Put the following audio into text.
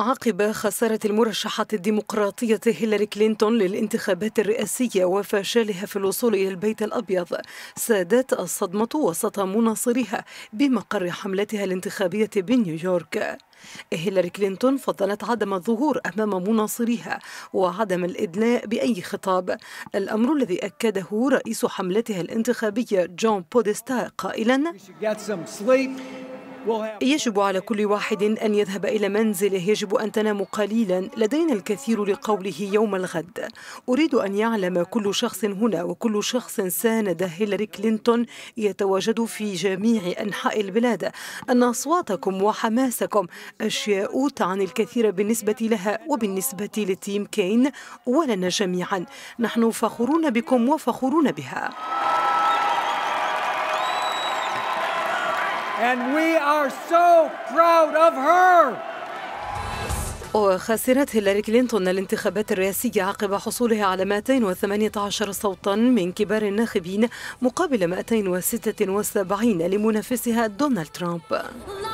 عقب خسارة المرشحة الديمقراطية هيلاري كلينتون للانتخابات الرئاسية وفشلها في الوصول إلى البيت الأبيض سادت الصدمة وسط مناصريها بمقر حملتها الانتخابية بنيويورك هيلاري كلينتون فضلت عدم الظهور أمام مناصريها وعدم الإدلاء بأي خطاب الأمر الذي أكده رئيس حملتها الانتخابية جون بودستا قائلا يجب على كل واحد أن يذهب إلى منزله يجب أن تنام قليلا لدينا الكثير لقوله يوم الغد أريد أن يعلم كل شخص هنا وكل شخص ساند هيلاري كلينتون يتواجد في جميع أنحاء البلاد أن أصواتكم وحماسكم أشياء تعني الكثير بالنسبة لها وبالنسبة لتيم كين ولنا جميعا نحن فخورون بكم وفخورون بها And we are so proud of her. وخسرت هيلاري كلينتون الانتخابات الرئاسية عقب حصولها على 218 صوتا من كبار الناخبين مقابل 276 لمنافسها دونالد ترامب